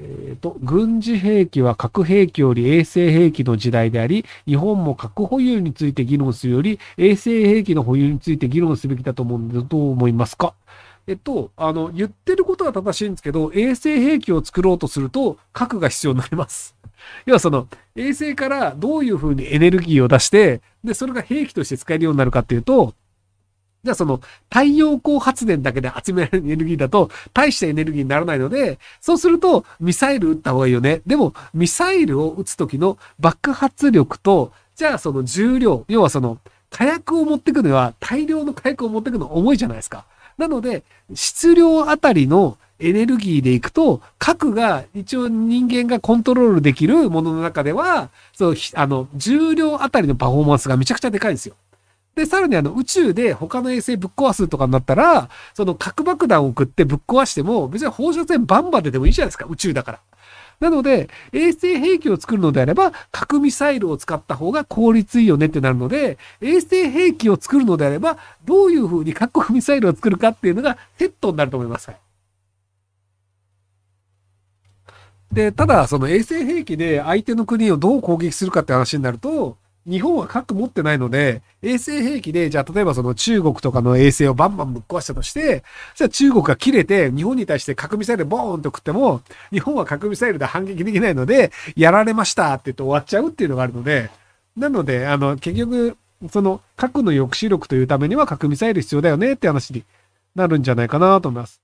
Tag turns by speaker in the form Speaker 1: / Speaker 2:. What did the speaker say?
Speaker 1: えっと、軍事兵器は核兵器より衛星兵器の時代であり、日本も核保有について議論するより、衛星兵器の保有について議論すべきだと思うんで、どう思いますかえっと、あの、言ってることは正しいんですけど、衛星兵器を作ろうとすると、核が必要になります。要はその、衛星からどういうふうにエネルギーを出して、で、それが兵器として使えるようになるかっていうと、じゃあその太陽光発電だけで集められるエネルギーだと大したエネルギーにならないので、そうするとミサイル撃った方がいいよね。でもミサイルを撃つ時の爆発力と、じゃあその重量、要はその火薬を持ってくのは大量の火薬を持ってくの重いじゃないですか。なので、質量あたりのエネルギーでいくと、核が一応人間がコントロールできるものの中では、そう、あの、重量あたりのパフォーマンスがめちゃくちゃでかいんですよ。で、さらにあの宇宙で他の衛星ぶっ壊すとかになったら、その核爆弾を送ってぶっ壊しても、別に放射線バンバン出てもいいじゃないですか、宇宙だから。なので、衛星兵器を作るのであれば、核ミサイルを使った方が効率いいよねってなるので、衛星兵器を作るのであれば、どういう風に核ミサイルを作るかっていうのがセットになると思います。で、ただ、その衛星兵器で相手の国をどう攻撃するかって話になると、日本は核持ってないので、衛星兵器で、じゃあ例えばその中国とかの衛星をバンバンぶっ壊したとして、じゃあ中国が切れて、日本に対して核ミサイルボーンと食っても、日本は核ミサイルで反撃できないので、やられましたって言って終わっちゃうっていうのがあるので、なので、あの、結局、その核の抑止力というためには核ミサイル必要だよねって話になるんじゃないかなと思います。